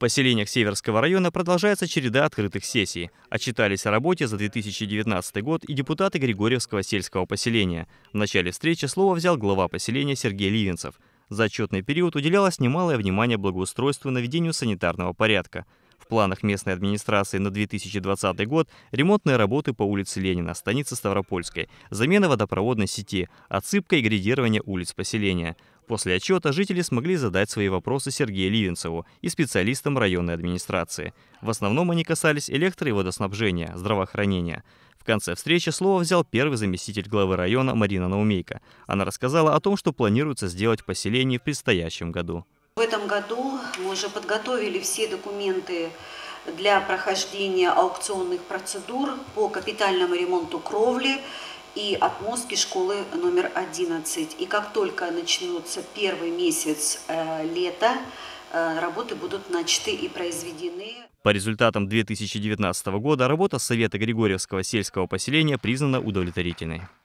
поселениях Северского района продолжается череда открытых сессий. Отчитались о работе за 2019 год и депутаты Григорьевского сельского поселения. В начале встречи слово взял глава поселения Сергей Ливенцев. За отчетный период уделялось немалое внимание благоустройству и наведению санитарного порядка – планах местной администрации на 2020 год ремонтные работы по улице Ленина, станице Ставропольской, замена водопроводной сети, отсыпка и грядирование улиц поселения. После отчета жители смогли задать свои вопросы Сергею Ливенцеву и специалистам районной администрации. В основном они касались электро- и водоснабжения, здравоохранения. В конце встречи слово взял первый заместитель главы района Марина Наумейко. Она рассказала о том, что планируется сделать в поселении в предстоящем году этом году мы уже подготовили все документы для прохождения аукционных процедур по капитальному ремонту кровли и отмостки школы номер 11. И как только начнется первый месяц э, лета, э, работы будут начаты и произведены. По результатам 2019 года работа Совета Григорьевского сельского поселения признана удовлетворительной.